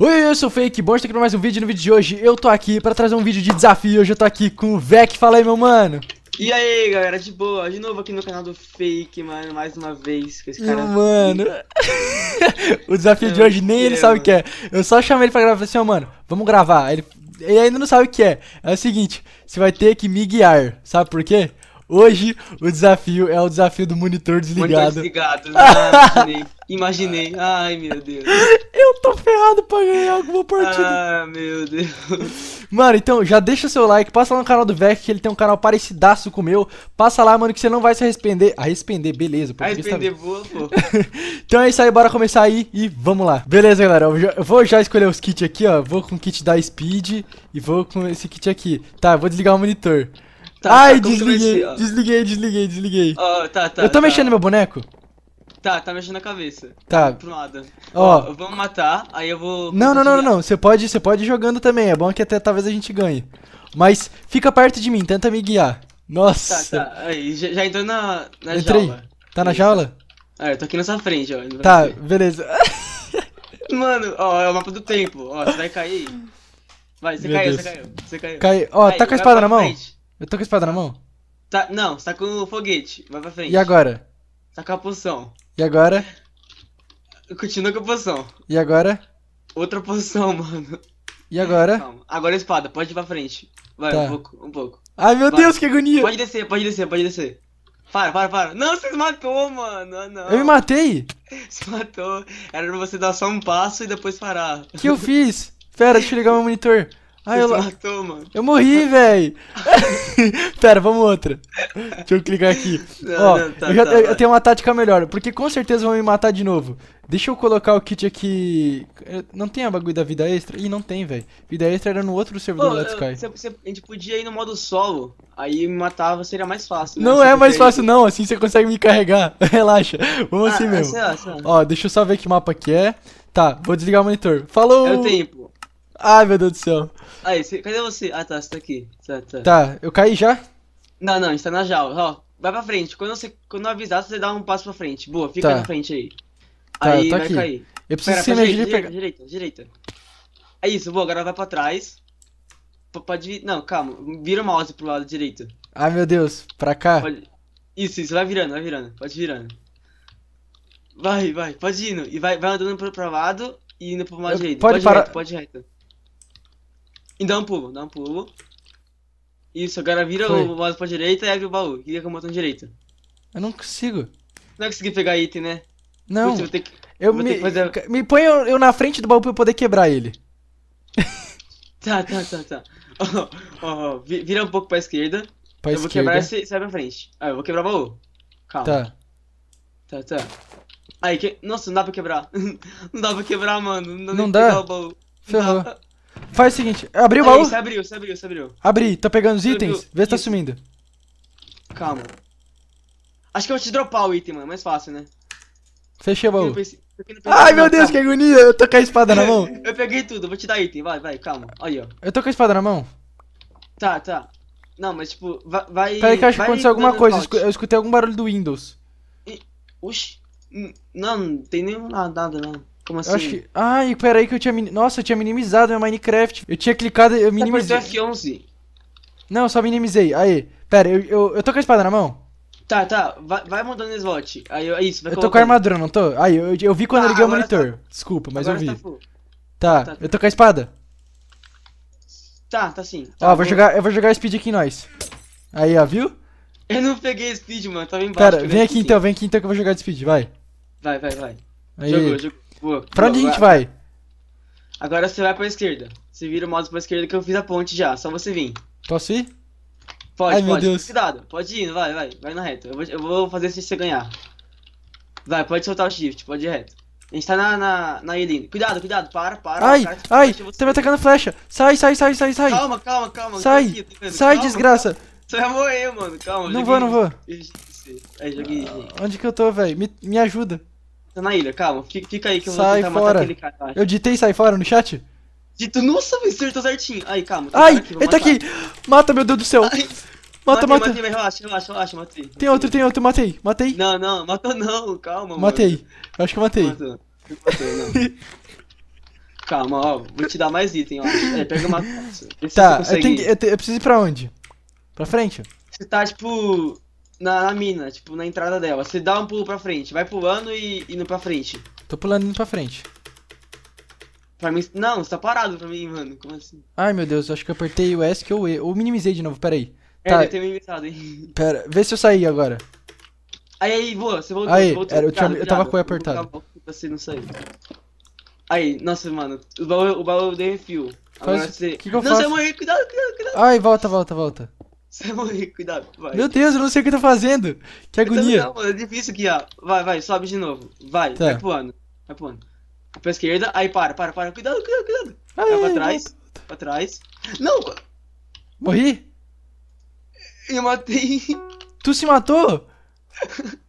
Oi, eu sou o Fake Bom aqui pra mais um vídeo. No vídeo de hoje eu tô aqui pra trazer um vídeo de desafio. Hoje eu tô aqui com o Vec. Fala aí, meu mano. E aí, galera, de boa. De novo aqui no canal do Fake, mano. Mais uma vez com esse cara. Mano, o desafio eu de hoje nem ele sabe o que é. Eu só chamei ele pra gravar assim, ó, oh, mano, vamos gravar. Ele, ele ainda não sabe o que é. É o seguinte, você vai ter que me guiar. Sabe por quê? Hoje o desafio é o desafio do monitor desligado. Monitor desligado, imaginei. Imaginei. Ai, meu Deus. Eu tô ferrado pra ganhar alguma partida. Ah, meu Deus. Mano, então já deixa seu like, passa lá no canal do Vec, que ele tem um canal parecidaço com o meu. Passa lá, mano, que você não vai se arrepender. Arrepender, beleza. Arrepender, tá boa, pô. então é isso aí, bora começar aí e vamos lá. Beleza, galera, eu, já, eu vou já escolher os kits aqui, ó. Vou com o kit da Speed e vou com esse kit aqui. Tá, eu vou desligar o monitor. Tá, Ai, tá, ah. desliguei, desliguei, desliguei, desliguei. Oh, ah, tá, tá, eu tô tá. mexendo meu boneco? Tá, tá mexendo a cabeça. Tá. Pro nada. Ó, oh. vamos matar, aí eu vou. Não, não, não, não, Você pode, você pode ir jogando também. É bom que até talvez a gente ganhe. Mas fica perto de mim, tenta me guiar. Nossa. Tá, tá. Aí, já, já entrou na, na Entrei. jaula. Tá na Isso. jaula? Ah, eu tô aqui nessa frente, ó. Tá, beleza. Mano, ó, é o mapa do tempo. Ó, você vai cair. Vai, você Meu caiu, Deus. você caiu. Você caiu. Cai... Ó, tá com a espada na mão? Frente. Eu tô com a espada na mão? Tá, não, você tá com o foguete. Vai pra frente. E agora? Tá com a poção. E agora? Continua com a poção. E agora? Outra poção, mano. E agora? Calma. Agora a é espada, pode ir pra frente. Vai, tá. um pouco, um pouco. Ai, meu Vai. Deus, que agonia! Pode descer, pode descer, pode descer. Para, para, para. Não, você matou, mano. Não, ah, não. Eu me matei? Você matou. Era pra você dar só um passo e depois parar. O que eu fiz? Pera, deixa eu ligar meu monitor. Ah, eu... matou, mano. Eu morri, velho. Pera, vamos outra. Deixa eu clicar aqui. Não, Ó, não, tá, eu, já, tá, eu, eu, tenho uma tática melhor, porque com certeza vão me matar de novo. Deixa eu colocar o kit aqui. Não tem a bagulho da vida extra? Ih, não tem, velho. Vida extra era no outro servidor Pô, Let's Sky. Cê, cê, a gente podia ir no modo solo. Aí me matava seria mais fácil. Né? Não é mais fácil, não. Assim você consegue me carregar. Relaxa. Vamos ah, assim ah, mesmo. Sei lá, sei lá. Ó, deixa eu só ver que mapa que é. Tá, vou desligar o monitor. Falou! É o tempo. Ai, meu Deus do céu. Aí, cê, cadê você? Ah, tá, você tá aqui. Tá, tá. tá eu caí já? Não, não, a gente tá na jaula. Ó, vai pra frente. Quando, você, quando eu avisar, você dá um passo pra frente. Boa, fica tá. na frente aí. Tá, aí tá vai aqui. cair. Eu preciso Pera, ser pra direita, pegar... direita, direita. É isso, boa, agora vai pra trás. P pode Não, calma. Vira o mouse pro lado direito. Ai, meu Deus. Pra cá? Pode... Isso, isso. Vai virando, vai virando. Pode virando. Vai, vai. Pode ir indo. E vai, vai andando pro, pro lado e indo pro lado eu direito. Pode, pode parar. Reto, pode reto. E dá um pulo, dá um pulo. Isso, agora vira Foi. o mouse pra direita e abre o baú. Clica com o botão direito. Eu não consigo. Não é vai conseguir pegar item, né? Não. ter que, eu me, ter que fazer... me põe eu, eu, na frente do baú pra eu poder quebrar ele. tá, tá, tá, tá. Oh, oh, oh. Vira um pouco pra esquerda. Pra eu esquerda. vou quebrar esse sai pra frente. Ah, eu vou quebrar o baú. Calma. Tá. Tá, tá. Aí, que... Nossa, não dá pra quebrar. não dá pra quebrar, mano. Não dá. Não dá? Ferrou. Faz o seguinte, abriu o baú? Você abriu, você abriu, abriu. Abri, tá pegando os itens? Abriu. Vê se tá sumindo. Calma. Acho que eu vou te dropar o item, mano, mais fácil, né? Fechei o baú. Ai meu Deus, que agonia! Eu tô com a espada na mão. eu peguei tudo, vou te dar item, vai, vai, calma. Aí, ó. Eu tô com a espada na mão? Tá, tá. Não, mas tipo, vai. vai Peraí que eu acho que aconteceu alguma coisa, eu escutei algum barulho do Windows. E... Oxi. Hum, não, não tem nenhum nada, nada, não. Como assim? Eu acho assim? que... Ai, peraí que eu tinha... Nossa, eu tinha minimizado meu Minecraft. Eu tinha clicado eu tá minimizei. Tá F11. Não, eu só minimizei. Aí, pera, eu, eu, eu tô com a espada na mão? Tá, tá. Vai, vai o slot. Aí, eu, é isso, vai Eu colocando. tô com a armadura, não tô? Aí, eu, eu vi quando tá, eu liguei o tá. monitor. Tá... Desculpa, mas agora eu vi. Tá, tá, eu tô com a espada. Tá, tá sim. Tá, ó, vou jogar, eu vou jogar speed aqui em nós. Aí, ó, viu? Eu não peguei speed, mano. Tava embaixo. Cara, vem aqui sim. então, vem aqui então que eu vou jogar de speed, vai. Vai, vai, vai. Aí. Jogou, jogou. Pô, pra onde a gente vai? Agora você vai pra esquerda. Você vira o mouse pra esquerda que eu fiz a ponte já. Só você vir. Posso ir? Pode, Ai, pode. Meu Deus. Cuidado. Pode ir, vai, vai. Vai na reta. Eu vou, eu vou fazer se você ganhar. Vai, pode soltar o shift. Pode ir reto. A gente tá na, na, na Cuidado, cuidado, para, para. Ai, cara, ai, você vai atacando flecha. Sai, sai, sai, sai, sai. Calma, calma, calma. Sai, tá aqui, sai, calma, desgraça. Calma. Você vai morrer, mano, calma. Não joguei... vou, não vou. Aí, é, joguei... ah, onde que eu tô, velho? Me, me ajuda. Tá na ilha, calma. Fica aí que eu sai vou tentar fora. matar aquele cara. Eu, eu ditei sai fora no chat? Dito, nossa, me acertou certinho. Aí, calma. Ai, aqui, ele tá matar. tá aqui. Mata, meu Deus do céu. Ai. Mata, matei, mata. Matei, mas relaxa, relaxa, relaxa, matei. matei. Tem outro, tem outro, matei, matei. Não, não, matou não, calma, mano. Matei, eu acho que eu matei. Matou. Matei, não. calma, ó, vou te dar mais item, ó. É, pega uma... Tá, eu, tenho, eu, te, eu preciso ir pra onde? Pra frente? Você tá, tipo na, na, mina, tipo, na entrada dela. Você dá um pulo pra frente, vai pulando e indo pra frente. Tô pulando indo pra frente. Pra mim. Não, você tá parado pra mim, mano. Como assim? Ai meu Deus, acho que eu apertei o que ou E. Ou minimizei de novo, peraí. É, tá. eu tenho minimizado, hein? Pera, vê se eu saí agora. Aí, aí, boa, você voltou. Aí, voltou, era, eu, tinha, eu tava com o E apertado. Você não saiu. Aí, nossa, mano, o baú, o baú deu refil. Agora Faz... você. Que que eu não, faço? você morreu, cuidado, cuidado, cuidado. Ai, volta, volta, volta. Você vai morrer, cuidado, vai. Meu Deus, eu não sei o que eu tô fazendo. Que agonia. Não, mano, é difícil aqui, ó. Vai, vai, sobe de novo. Vai, tá. vai pro ano. Vai pro ano. Pra esquerda, aí para, para, para. Cuidado, cuidado, cuidado. Ah, vai é, é, é. pra trás, não. pra trás. Não! Morri? Eu matei. Tu se matou?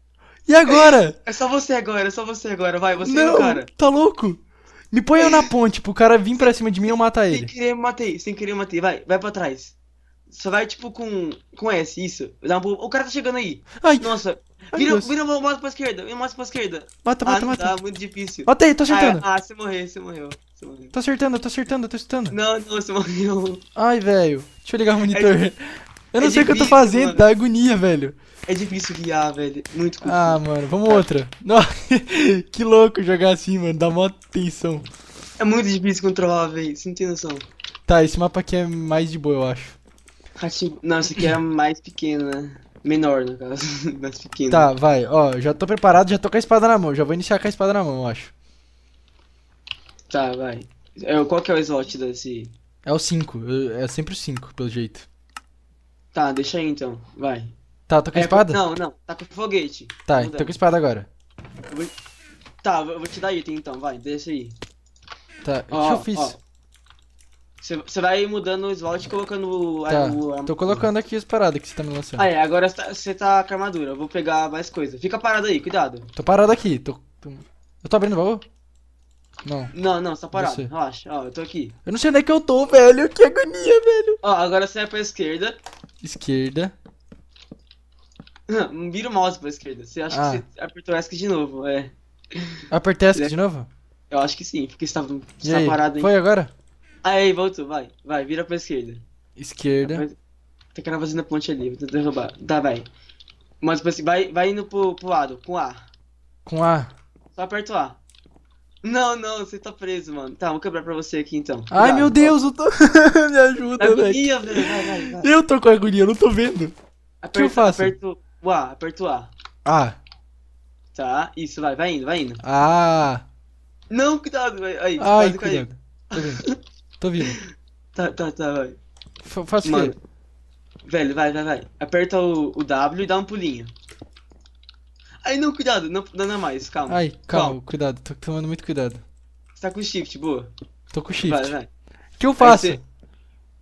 E agora? É só você agora, é só você agora. Vai, você não, é o cara. Tá louco? Me põe eu na ponte pro cara vir pra cima de mim e eu matar ele. Sem querer, eu matei. Sem querer, eu matei. Vai, vai pra trás. Só vai, tipo, com, com S, isso. Dá O cara tá chegando aí. Ai. Nossa. Ai, vira, vira o mouse pra esquerda, vira o mouse pra esquerda. Mata, mata, ah, mata. Tá muito difícil. Mata aí, tô ah, acertando. Ah, ah você morreu, você morreu. Tô acertando, tô acertando, tô acertando. Não, não, você morreu. Ai, velho. Deixa eu ligar o é monitor. É, eu não é sei o que eu tô fazendo, mano. dá agonia, velho. É difícil guiar, velho. Muito confuso. Ah, mano, vamos outra. que louco jogar assim, mano. Dá mó tensão. É muito difícil controlar, velho. Você não tem noção. Tá, esse mapa aqui é mais de boa, eu acho. Não, esse aqui é mais pequena. Né? Menor, no caso. mais pequena. Tá, vai. Ó, já tô preparado, já tô com a espada na mão. Já vou iniciar com a espada na mão, eu acho. Tá, vai. É, qual que é o slot desse? É o 5. É sempre o 5, pelo jeito. Tá, deixa aí então. Vai. Tá, tô tá com a é, espada? Não, não. Tá com foguete. Tá, Vou tô dar. com a espada agora. Eu vou... Tá, eu vou te dar item então. Vai, deixa aí. Tá, o que eu fiz? Ó. Você vai mudando o slot e colocando tá, o, a, Tô colocando aqui as paradas que você tá me lançando. Ah, é, agora você tá, tá com armadura. Eu vou pegar mais coisa. Fica parado aí, cuidado. Tô parado aqui. Tô, tô... Eu tô abrindo o baú? Não. Não, não, você tá parado. Você. Relaxa. Ó, eu tô aqui. Eu não sei onde é que eu tô, velho. Que agonia, velho. Ó, agora você vai pra esquerda. Esquerda. Hum, vira o mouse pra esquerda. Você acha ah. que você apertou ESC de novo, é. Apertei ESC de novo? Eu acho que sim, porque você tava, você tá parado aí. Foi agora? Aí, voltou, vai. Vai, vira pra esquerda. Esquerda. Tem cara fazendo a ponte ali, vou tentar roubar. Tá, vai. Mas pra tipo assim, vai, vai indo pro, pro lado, com A. Com A. Só aperta o A. Não, não, você tá preso, mano. Tá, vou quebrar pra você aqui então. Ai, Cuidado, meu Deus, eu tô. Me ajuda, velho. Agonia, velho. Vai, vai, vai. Eu tô com agonia, eu não tô vendo. o que eu faço? Aperto o A, aperto o A. Ah. Tá, isso, vai, vai indo, vai indo. Ah. Não, cuidado, vai. Aí, Ai, cuidado. Caiu. Tô vivo. Tá, tá, tá, vai. Fa faço Mano. o quê? Velho, vai, vai, vai. Aperta o, o W e dá um pulinho. Aí não, cuidado, não, não é mais, calma. Ai, calma, calma. cuidado, tô tomando muito cuidado. Você tá com shift, boa. Tô com shift. Vai, vai. O que eu faço? Você...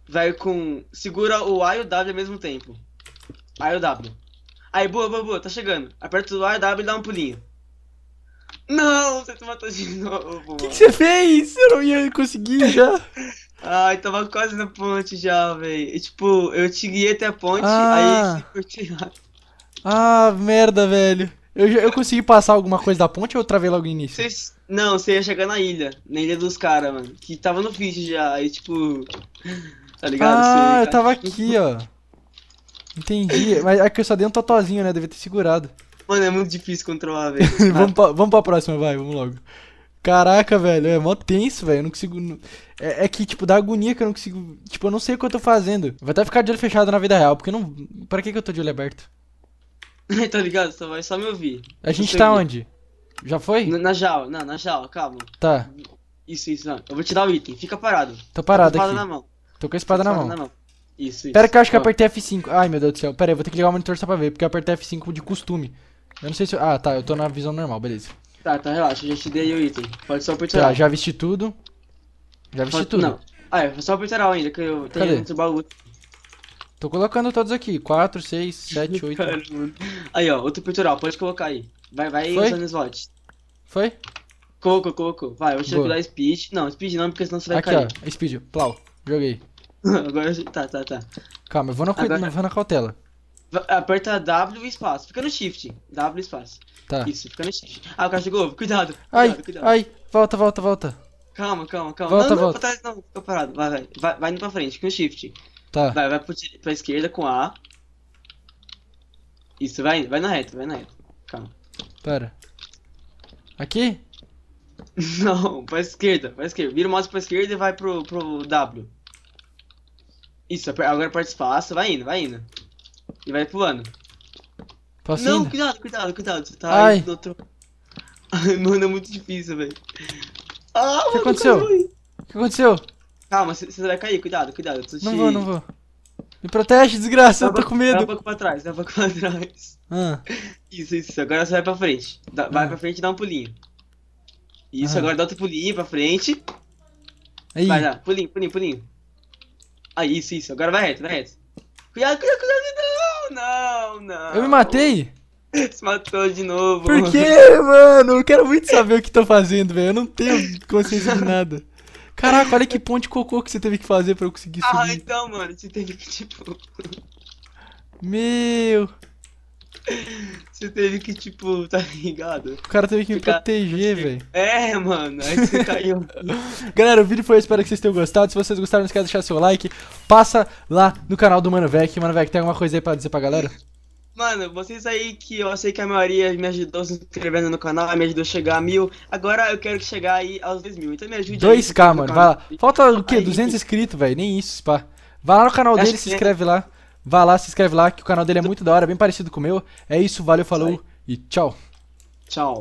Vai com. Segura o A e o W ao mesmo tempo. A e o W. Aí, boa, boa, boa, tá chegando. Aperta o A e o W e dá um pulinho. Não, você matou de novo. O que, que, você fez? Eu não ia conseguir já. Ai, tava quase na ponte já, velho. Tipo, eu te guiei até a ponte, ah. aí você curtiu. Ah, merda, velho. Eu, eu consegui passar alguma coisa da ponte ou eu travei logo no início? Cês... Não, você ia chegar na ilha. Na ilha dos caras, mano. Que tava no fish já. Aí, tipo. Tá ligado? Ah, Cê, eu tava aqui, ó. Entendi. Mas é que eu só dei um totozinho, né? Devia ter segurado. Mano, é muito difícil controlar, velho. vamos, pra, vamos pra próxima, vai, vamos logo. Caraca, velho, é mó tenso, velho. Eu não consigo. É, é, que, tipo, dá agonia que eu não consigo. Tipo, eu não sei o que eu tô fazendo. Vai até ficar de olho fechado na vida real, porque não. Pra que, que eu tô de olho aberto? tá ligado? Só vai só me ouvir. A gente tá ouvir. onde? Já foi? Na, na jaula, não, na jaula, calma. Tá. Isso, isso, não. Eu vou te dar o item, fica parado. Tô parado tô tá com a espada na mão. Tô com a espada, tá na, espada mão. na mão. Isso, isso. Pera que eu acho que eu apertei F5. Ai, meu Deus do céu. Pera aí, vou ter que ligar o monitor só pra ver, porque eu apertei F5 de costume. Eu não sei se. Eu... Ah, tá, eu tô na visão normal, beleza. Tá, tá, relaxa, já te dei o item. Pode só apertar. Tá, já vesti tudo. Já vesti Pode... tudo. Não. Ah, é, só apertar ainda, que eu tenho Cadê? dentro baú. Tô colocando todos aqui, 4, 6, 7, 8. aí, ó, outro peitoral, pode colocar aí. Vai, vai Foi? usando slot. Foi? Colocou, colocou. Vai, eu vou te dar speed. Não, speed não, porque senão você vai aqui, cair. Aqui, ó, speed, plau, joguei. Agora, tá, tá, tá. Calma, eu vou na, Agora... vou na cautela. Aperta W e espaço. Fica no shift. W e espaço. Tá. Isso, fica no shift. Ah, o cachorro, cuidado. cuidado ai, cuidado. ai, volta, volta, volta. Calma, calma, calma. Volta, não, volta. não, pra trás não, fica parado. Vai, vai, vai, vai indo pra frente, com shift. Tá. Vai, vai pro, pra esquerda com A. Isso, vai indo, vai na reta, vai na reta. Calma. Pera. Aqui? Não, pra esquerda, pra esquerda. Vira o mouse pra esquerda e vai pro, pro W. Isso, agora aperta espaço, vai indo, vai indo. E vai pulando. Não, cuidado, cuidado, cuidado. Você tá Ai. outro... Ai, mano, é muito difícil, velho. Ah, o que aconteceu? O que aconteceu? Calma, você vai cair, cuidado, cuidado. não te... vou, não vou. Me protege, desgraça, dá eu tô pra, com medo. Dá um pouco pra trás, dá um pouco pra trás. Ah. Isso, isso. Agora você vai pra frente. Dá, vai ah. pra frente e dá um pulinho. Isso, ah. agora dá outro pulinho pra frente. Aí. Vai, lá Pulinho, pulinho, pulinho. Aí, isso, isso. Agora vai reto, vai reto. Cuidado, cuidado, cuidado não, não. Eu me matei? Se matou de novo. Por quê, mano? Eu quero muito saber o que tô fazendo, velho. Eu não tenho consciência de nada. Caraca, olha que ponte cocô que você teve que fazer pra eu conseguir ah, subir. Ah, então, mano, você tem que, tipo... Meu... Você teve que, tipo, tá ligado? O cara teve que Ficar... me assim, proteger, velho. É, mano, aí você caiu. Tá galera, o vídeo foi, espero que vocês tenham gostado. Se vocês gostaram, não esquece de deixar seu like. Passa lá no canal do Mano Vec. Mano Vec, tem alguma coisa aí pra dizer pra galera? Mano, vocês aí que eu sei que a maioria me ajudou se inscrevendo no canal, me ajudou a chegar a mil. Agora eu quero chegar aí aos dois mil. Então me ajude 2K, aí, mano, vai lá. Falta o quê? Aí. 200 inscritos, velho. Nem isso, pá. Vai lá no canal dele, se é. inscreve lá. Vá lá, se inscreve lá, que o canal dele é muito da hora, é bem parecido com o meu. É isso, valeu, falou e tchau. Tchau.